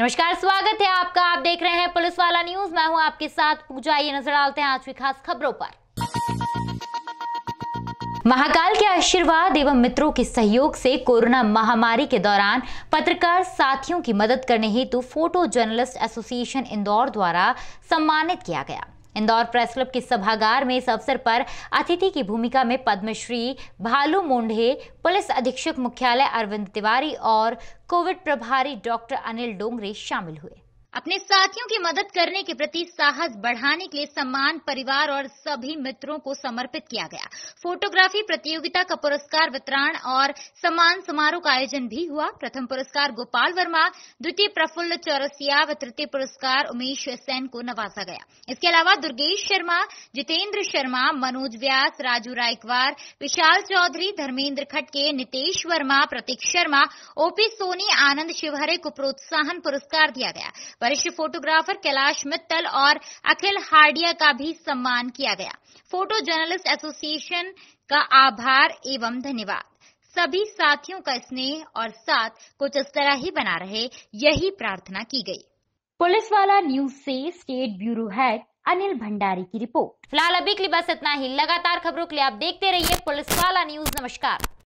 नमस्कार स्वागत है आपका आप देख रहे हैं पुलिस वाला न्यूज मैं हूं आपके साथ पूजा ये नजर डालते हैं आज की खास खबरों पर महाकाल के आशीर्वाद एवं मित्रों के सहयोग से कोरोना महामारी के दौरान पत्रकार साथियों की मदद करने हेतु फोटो जर्नलिस्ट एसोसिएशन इंदौर द्वारा सम्मानित किया गया इंदौर प्रेस क्लब के सभागार में इस अवसर पर अतिथि की भूमिका में पद्मश्री भालू मोंढे पुलिस अधीक्षक मुख्यालय अरविंद तिवारी और कोविड प्रभारी डॉक्टर अनिल डोंगरे शामिल हुए अपने साथियों की मदद करने के प्रति साहस बढ़ाने के लिए सम्मान परिवार और सभी मित्रों को समर्पित किया गया फोटोग्राफी प्रतियोगिता का पुरस्कार वितरण और सम्मान समारोह का आयोजन भी हुआ प्रथम पुरस्कार गोपाल वर्मा द्वितीय प्रफुल्ल चौरसिया व तृतीय पुरस्कार उमेश सेन को नवाजा गया इसके अलावा दुर्गेश शर्मा जितेंद्र शर्मा मनोज व्यास राजू रायकवार विशाल चौधरी धर्मेंद्र खटके नितेश वर्मा प्रतीक शर्मा ओपी सोनी आनंद शिवहरे को प्रोत्साहन पुरस्कार दिया गया वरिष्ठ फोटोग्राफर कैलाश मित्तल और अखिल हार्डिया का भी सम्मान किया गया फोटो जर्नलिस्ट एसोसिएशन का आभार एवं धन्यवाद सभी साथियों का स्नेह और साथ कुछ इस तरह ही बना रहे यही प्रार्थना की गई पुलिस वाला न्यूज से state bureau head Anil Bhandari की रिपोर्ट फिलहाल अभी के लिए बस इतना ही लगातार खबरों के लिए आप देखते रहिए पुलिस वाला न्यूज नमस्कार